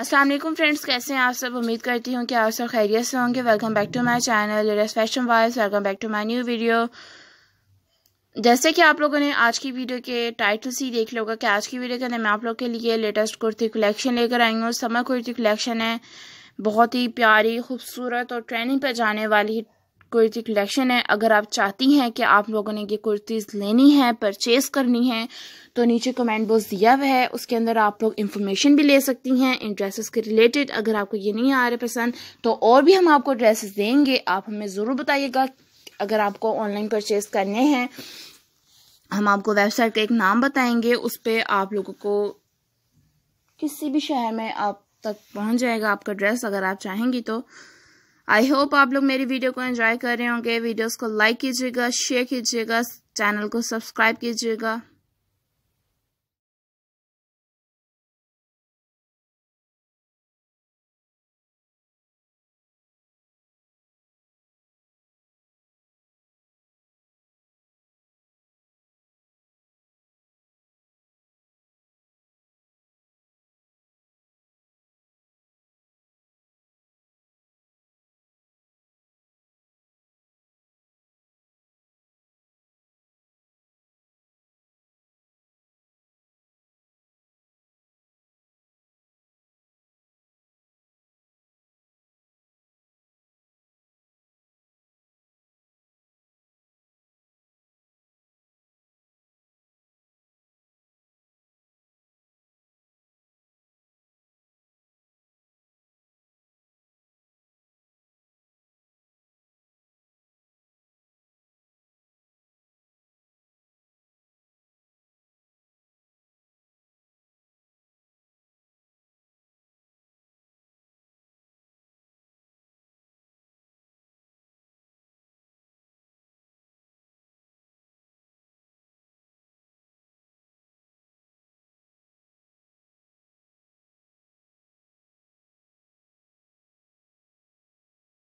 अस्सलाम वालेकुम फ्रेंड्स कैसे हैं आप सब उम्मीद करती हूँ कि आप सब खैरियत से होंगे welcome back to my channel latest fashion wise welcome back to my new video जैसे कि आप लोगों ने आज की वीडियो के टाइटल से ही देख लिया होगा कि आज की वीडियो के अंदर मैं आप लोग के लिए लेटेस्ट कुर्ती कलेक्शन लेकर आई हूँ समर कुर्ती कलेक्शन है बहुत ही प्यारी खूबसूरत और ट्रेनिंग पर जाने वाली कुर्ती कलेक्शन है अगर आप चाहती हैं कि आप लोगों ने ये कुर्तीज़ लेनी है परचेज़ करनी है तो नीचे कमेंट बॉक्स दिया हुआ है उसके अंदर आप लोग इन्फॉर्मेशन भी ले सकती हैं इन ड्रेसेस के रिलेटेड अगर आपको ये नहीं आ रहे पसंद तो और भी हम आपको ड्रेसेस देंगे आप हमें ज़रूर बताइएगा अगर आपको ऑनलाइन परचेज़ करने हैं हम आपको वेबसाइट का एक नाम बताएंगे उस पर आप लोगों को किसी भी शहर में आप तक पहुँच जाएगा आपका ड्रेस अगर आप चाहेंगी तो आई होप आप लोग मेरी वीडियो को एंजॉय कर रहे होंगे वीडियोस को लाइक कीजिएगा शेयर कीजिएगा चैनल को सब्सक्राइब कीजिएगा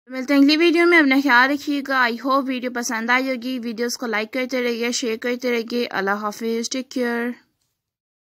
तो मिलते हैं अगली वीडियो में अपना ख्याल रखिएगा आई होप वीडियो पसंद आई होगी वीडियोस को लाइक करते रहिए शेयर करते रहिए अल्लाह हाफिज़ टेक केयर